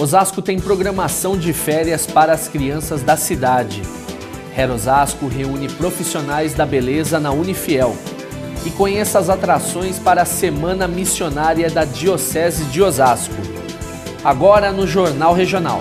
Osasco tem programação de férias para as crianças da cidade. Hair Osasco reúne profissionais da beleza na Unifiel. E conheça as atrações para a Semana Missionária da Diocese de Osasco. Agora no Jornal Regional.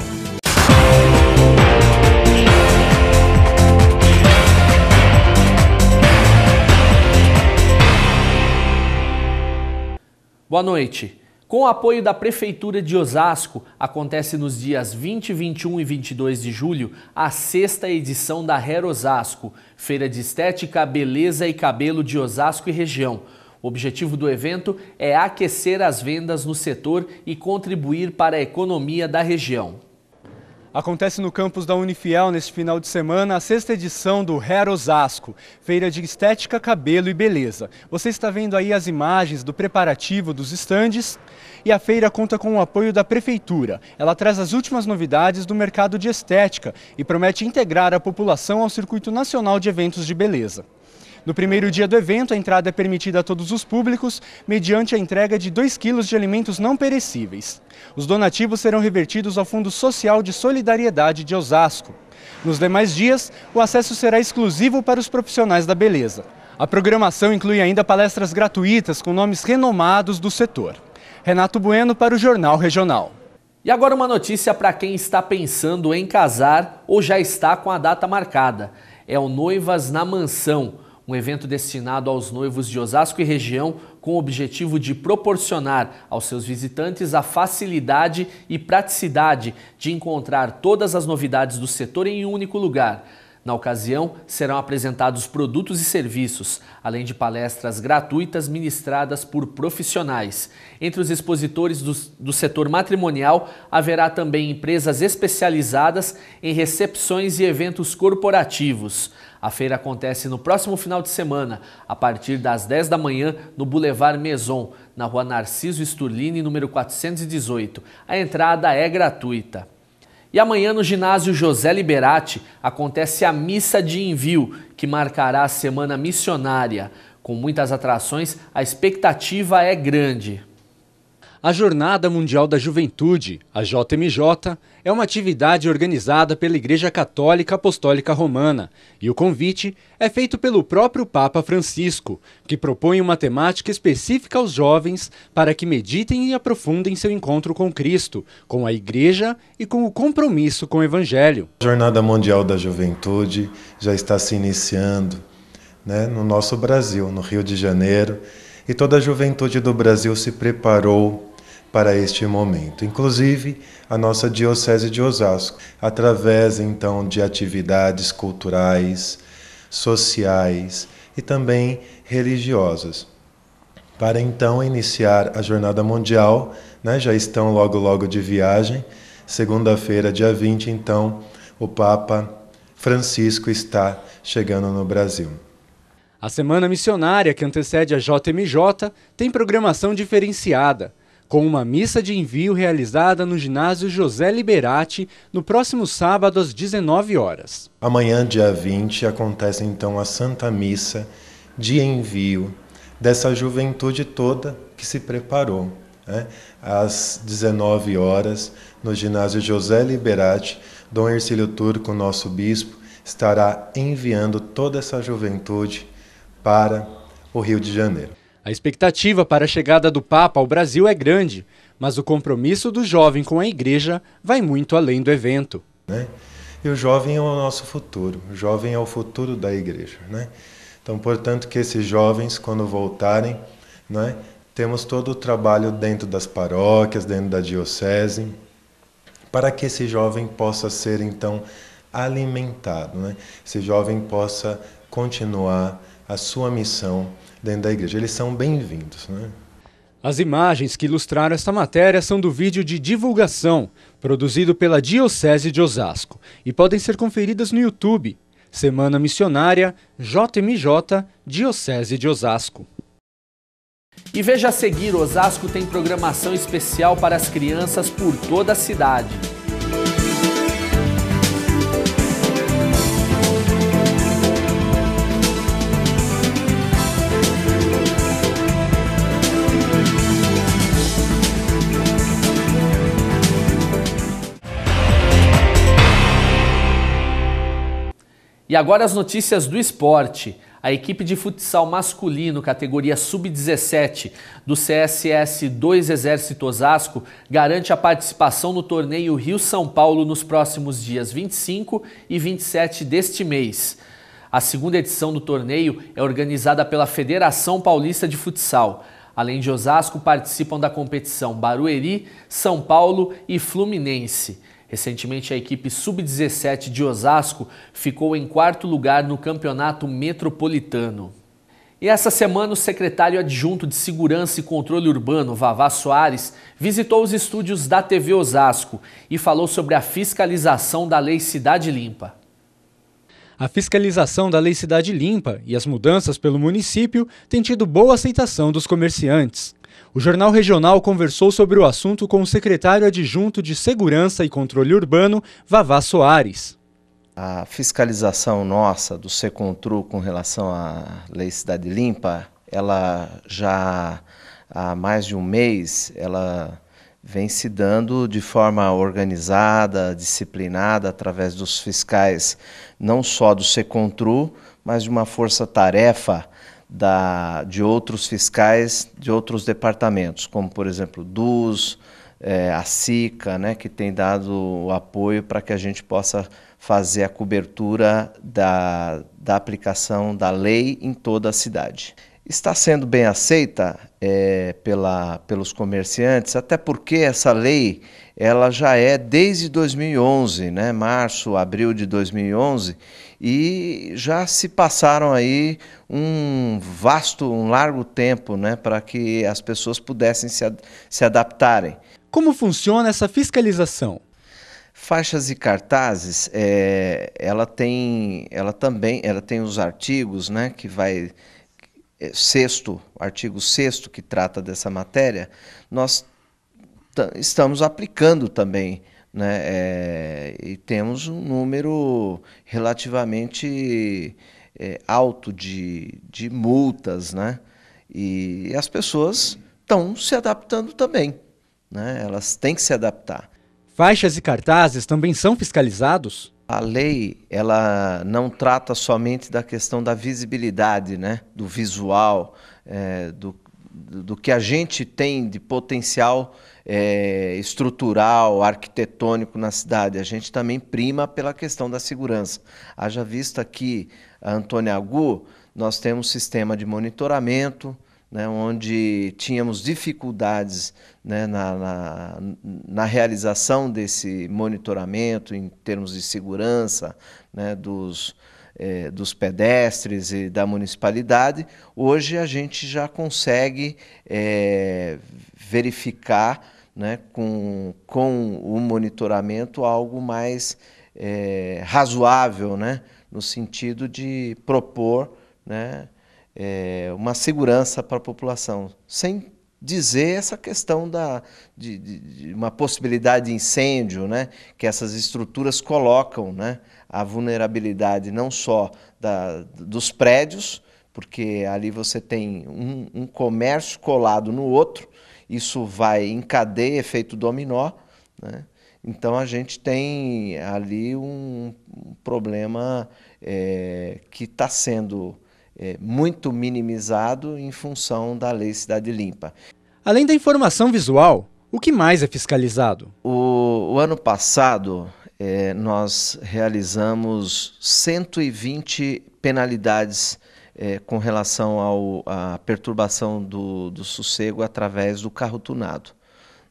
Boa noite. Com o apoio da Prefeitura de Osasco, acontece nos dias 20, 21 e 22 de julho a sexta edição da Hair Osasco, feira de estética, beleza e cabelo de Osasco e região. O objetivo do evento é aquecer as vendas no setor e contribuir para a economia da região. Acontece no campus da Unifiel neste final de semana a sexta edição do Hair Osasco, feira de estética, cabelo e beleza. Você está vendo aí as imagens do preparativo dos estandes e a feira conta com o apoio da prefeitura. Ela traz as últimas novidades do mercado de estética e promete integrar a população ao circuito nacional de eventos de beleza. No primeiro dia do evento, a entrada é permitida a todos os públicos, mediante a entrega de 2 quilos de alimentos não perecíveis. Os donativos serão revertidos ao Fundo Social de Solidariedade de Osasco. Nos demais dias, o acesso será exclusivo para os profissionais da beleza. A programação inclui ainda palestras gratuitas com nomes renomados do setor. Renato Bueno para o Jornal Regional. E agora uma notícia para quem está pensando em casar ou já está com a data marcada. É o Noivas na Mansão um evento destinado aos noivos de Osasco e região com o objetivo de proporcionar aos seus visitantes a facilidade e praticidade de encontrar todas as novidades do setor em um único lugar. Na ocasião, serão apresentados produtos e serviços, além de palestras gratuitas ministradas por profissionais. Entre os expositores do, do setor matrimonial, haverá também empresas especializadas em recepções e eventos corporativos. A feira acontece no próximo final de semana, a partir das 10 da manhã, no Boulevard Maison, na rua Narciso Sturlini, número 418. A entrada é gratuita. E amanhã no ginásio José Liberati acontece a missa de envio, que marcará a semana missionária. Com muitas atrações, a expectativa é grande. A Jornada Mundial da Juventude, a JMJ, é uma atividade organizada pela Igreja Católica Apostólica Romana e o convite é feito pelo próprio Papa Francisco, que propõe uma temática específica aos jovens para que meditem e aprofundem seu encontro com Cristo, com a Igreja e com o compromisso com o Evangelho. A Jornada Mundial da Juventude já está se iniciando né, no nosso Brasil, no Rio de Janeiro. E toda a juventude do Brasil se preparou para este momento, inclusive a nossa Diocese de Osasco, através então de atividades culturais, sociais e também religiosas. Para então iniciar a Jornada Mundial, né, já estão logo logo de viagem, segunda-feira, dia 20, então, o Papa Francisco está chegando no Brasil. A Semana Missionária, que antecede a JMJ, tem programação diferenciada com uma missa de envio realizada no ginásio José Liberati no próximo sábado às 19 horas. Amanhã, dia 20, acontece então a Santa Missa de envio dessa juventude toda que se preparou. Né? Às 19 horas, no ginásio José Liberati, Dom Ercílio Turco, nosso bispo, estará enviando toda essa juventude para o Rio de Janeiro. A expectativa para a chegada do Papa ao Brasil é grande, mas o compromisso do jovem com a igreja vai muito além do evento. Né? E o jovem é o nosso futuro, o jovem é o futuro da igreja. Né? Então, portanto, que esses jovens, quando voltarem, né, temos todo o trabalho dentro das paróquias, dentro da diocese, para que esse jovem possa ser, então, alimentado, né? esse jovem possa continuar a sua missão dentro da igreja. Eles são bem-vindos. Né? As imagens que ilustraram esta matéria são do vídeo de divulgação, produzido pela Diocese de Osasco, e podem ser conferidas no YouTube. Semana Missionária, JMJ, Diocese de Osasco. E veja a seguir: Osasco tem programação especial para as crianças por toda a cidade. E agora as notícias do esporte. A equipe de futsal masculino, categoria sub-17 do CSS 2 Exército Osasco, garante a participação no torneio Rio-São Paulo nos próximos dias 25 e 27 deste mês. A segunda edição do torneio é organizada pela Federação Paulista de Futsal. Além de Osasco, participam da competição Barueri, São Paulo e Fluminense. Recentemente, a equipe sub-17 de Osasco ficou em quarto lugar no campeonato metropolitano. E essa semana, o secretário adjunto de Segurança e Controle Urbano, Vavá Soares, visitou os estúdios da TV Osasco e falou sobre a fiscalização da Lei Cidade Limpa. A fiscalização da Lei Cidade Limpa e as mudanças pelo município têm tido boa aceitação dos comerciantes. O Jornal Regional conversou sobre o assunto com o secretário adjunto de Segurança e Controle Urbano, Vavá Soares. A fiscalização nossa do Secontru com relação à Lei Cidade Limpa, ela já há mais de um mês, ela vem se dando de forma organizada, disciplinada, através dos fiscais, não só do Secontru, mas de uma força-tarefa da, de outros fiscais de outros departamentos, como, por exemplo, DUS, é, a SICA, né, que tem dado o apoio para que a gente possa fazer a cobertura da, da aplicação da lei em toda a cidade está sendo bem aceita é, pela, pelos comerciantes, até porque essa lei ela já é desde 2011, né? março, abril de 2011, e já se passaram aí um vasto, um largo tempo né? para que as pessoas pudessem se, se adaptarem. Como funciona essa fiscalização? Faixas e cartazes, é, ela tem, ela também, ela tem os artigos, né, que vai é, sexto, artigo 6 que trata dessa matéria, nós estamos aplicando também. Né, é, e temos um número relativamente é, alto de, de multas, né? E, e as pessoas estão se adaptando também, né? Elas têm que se adaptar. Faixas e cartazes também são fiscalizados? A lei, ela não trata somente da questão da visibilidade, né? do visual, é, do, do que a gente tem de potencial é, estrutural, arquitetônico na cidade. A gente também prima pela questão da segurança. Haja vista que a Antônia Agu, nós temos sistema de monitoramento, né, onde tínhamos dificuldades né, na, na, na, realização desse monitoramento em termos de segurança né, dos, eh, dos pedestres e da municipalidade, hoje a gente já consegue eh, verificar né, com, com o monitoramento algo mais eh, razoável, né, no sentido de propor. Né, é, uma segurança para a população, sem dizer essa questão da, de, de, de, uma possibilidade de incêndio, né, que essas estruturas colocam, né, a vulnerabilidade não só da, dos prédios, porque ali você tem um, um comércio colado no outro, isso vai em cadeia, efeito dominó, né, então a gente tem ali um, um problema é, que está sendo é, muito minimizado em função da lei Cidade Limpa. Além da informação visual, o que mais é fiscalizado? O, o ano passado, é, nós realizamos 120 penalidades é, com relação ao, à perturbação do, do sossego através do carro tunado.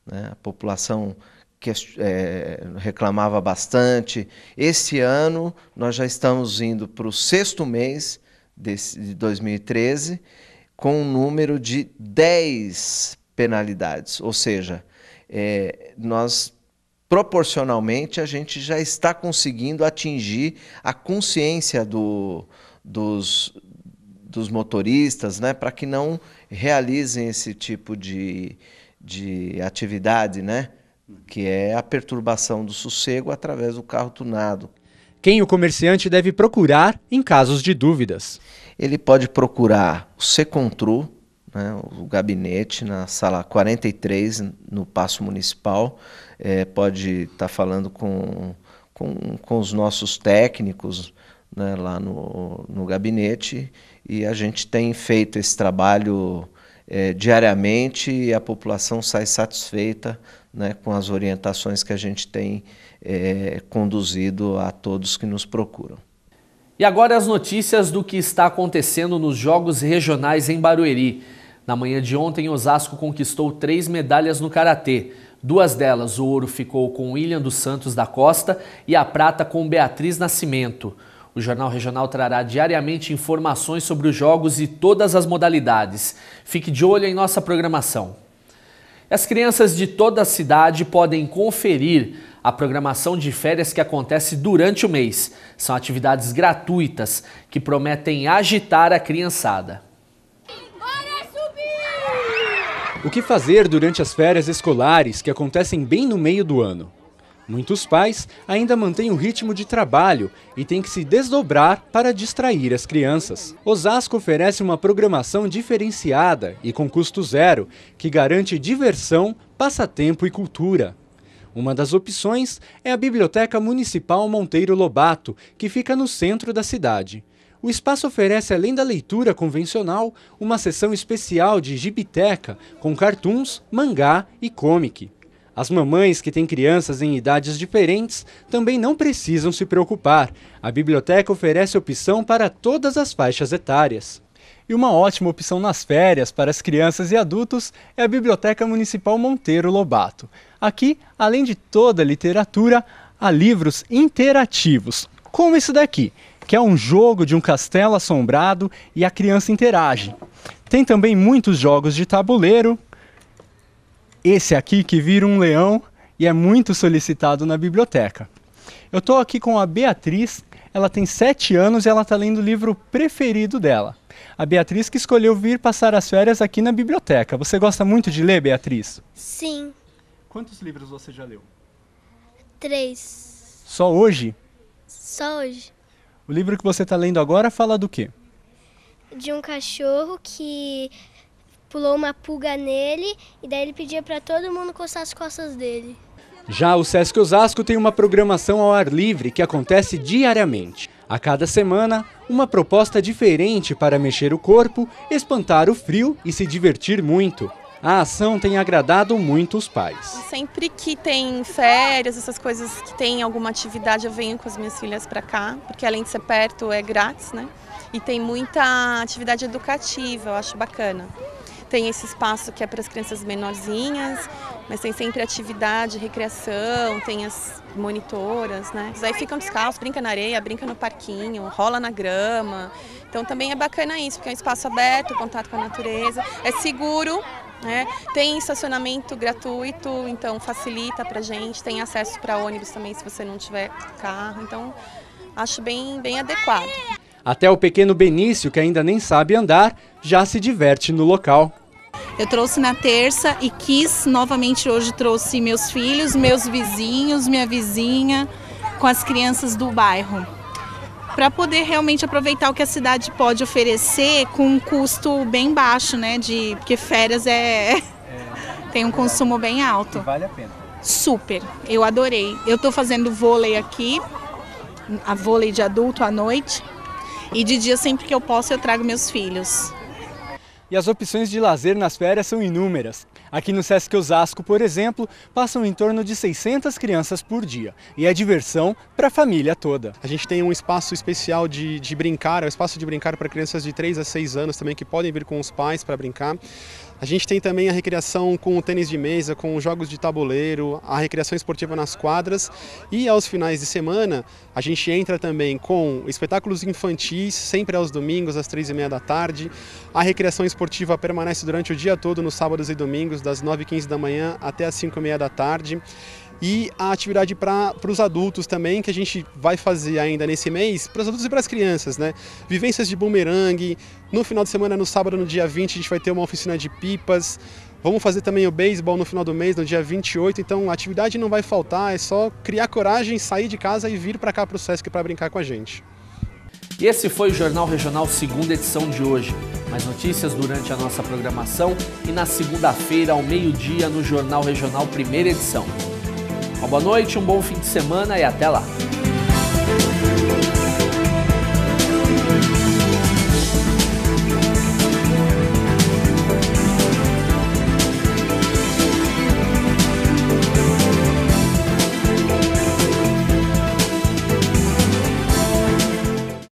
Né? A população que, é, reclamava bastante. Este ano, nós já estamos indo para o sexto mês desse, de 2013 com um número de 10 penalidades. Ou seja, é, nós proporcionalmente a gente já está conseguindo atingir a consciência do, dos, dos motoristas né, para que não realizem esse tipo de, de atividade, né, que é a perturbação do sossego através do carro tunado quem o comerciante deve procurar em casos de dúvidas. Ele pode procurar o Secontru, né, o gabinete na sala 43 no Paço Municipal. É, pode estar tá falando com, com, com, os nossos técnicos né, lá no, no gabinete e a gente tem feito esse trabalho é, diariamente e a população sai satisfeita né, com as orientações que a gente tem é, conduzido a todos que nos procuram. E agora as notícias do que está acontecendo nos Jogos Regionais em Barueri. Na manhã de ontem, Osasco conquistou três medalhas no Karatê. Duas delas, o ouro ficou com William dos Santos da Costa e a prata com Beatriz Nascimento. O Jornal Regional trará diariamente informações sobre os jogos e todas as modalidades. Fique de olho em nossa programação. As crianças de toda a cidade podem conferir a programação de férias que acontece durante o mês. São atividades gratuitas que prometem agitar a criançada. O que fazer durante as férias escolares que acontecem bem no meio do ano? Muitos pais ainda mantêm o ritmo de trabalho e têm que se desdobrar para distrair as crianças. Osasco oferece uma programação diferenciada e com custo zero, que garante diversão, passatempo e cultura. Uma das opções é a Biblioteca Municipal Monteiro Lobato, que fica no centro da cidade. O espaço oferece, além da leitura convencional, uma sessão especial de gibiteca com cartoons, mangá e comic. As mamães que têm crianças em idades diferentes também não precisam se preocupar. A biblioteca oferece opção para todas as faixas etárias. E uma ótima opção nas férias para as crianças e adultos é a Biblioteca Municipal Monteiro Lobato. Aqui, além de toda a literatura, há livros interativos, como esse daqui, que é um jogo de um castelo assombrado e a criança interage. Tem também muitos jogos de tabuleiro, esse aqui que vira um leão e é muito solicitado na biblioteca. Eu estou aqui com a Beatriz, ela tem 7 anos e ela está lendo o livro preferido dela. A Beatriz que escolheu vir passar as férias aqui na biblioteca. Você gosta muito de ler, Beatriz? Sim. Quantos livros você já leu? Três. Só hoje? Só hoje. O livro que você está lendo agora fala do quê? De um cachorro que pulou uma pulga nele e daí ele pedia para todo mundo coçar as costas dele. Já o Sesc Osasco tem uma programação ao ar livre que acontece diariamente. A cada semana, uma proposta diferente para mexer o corpo, espantar o frio e se divertir muito. A ação tem agradado muito os pais. Sempre que tem férias, essas coisas que tem alguma atividade, eu venho com as minhas filhas para cá, porque além de ser perto, é grátis, né? E tem muita atividade educativa, eu acho bacana. Tem esse espaço que é para as crianças menorzinhas, mas tem sempre atividade, recreação, tem as monitoras, né? Aí ficam descalços, brinca na areia, brinca no parquinho, rola na grama. Então também é bacana isso, porque é um espaço aberto, contato com a natureza, é seguro, é, tem estacionamento gratuito, então facilita para gente. Tem acesso para ônibus também se você não tiver carro. Então acho bem, bem adequado. Até o pequeno Benício, que ainda nem sabe andar, já se diverte no local. Eu trouxe na terça e quis, novamente hoje trouxe meus filhos, meus vizinhos, minha vizinha, com as crianças do bairro. Para poder realmente aproveitar o que a cidade pode oferecer com um custo bem baixo, né? De, porque férias é, tem um consumo bem alto. vale a pena. Super, eu adorei. Eu estou fazendo vôlei aqui, a vôlei de adulto à noite. E de dia, sempre que eu posso, eu trago meus filhos. E as opções de lazer nas férias são inúmeras. Aqui no Sesc Osasco, por exemplo, passam em torno de 600 crianças por dia. E é diversão para a família toda. A gente tem um espaço especial de, de brincar, é um espaço de brincar para crianças de 3 a 6 anos também, que podem vir com os pais para brincar. A gente tem também a recreação com o tênis de mesa, com jogos de tabuleiro, a recreação esportiva nas quadras e aos finais de semana a gente entra também com espetáculos infantis, sempre aos domingos, às três e meia da tarde. A recreação esportiva permanece durante o dia todo, nos sábados e domingos, das 9h15 da manhã até as 5h30 da tarde e a atividade para os adultos também, que a gente vai fazer ainda nesse mês, para os adultos e para as crianças, né? Vivências de bumerangue, no final de semana, no sábado, no dia 20, a gente vai ter uma oficina de pipas, vamos fazer também o beisebol no final do mês, no dia 28, então a atividade não vai faltar, é só criar coragem, sair de casa e vir para cá para o Sesc para brincar com a gente. E esse foi o Jornal Regional, segunda edição de hoje. Mais notícias durante a nossa programação e na segunda-feira, ao meio-dia, no Jornal Regional, primeira edição. Uma boa noite, um bom fim de semana e até lá!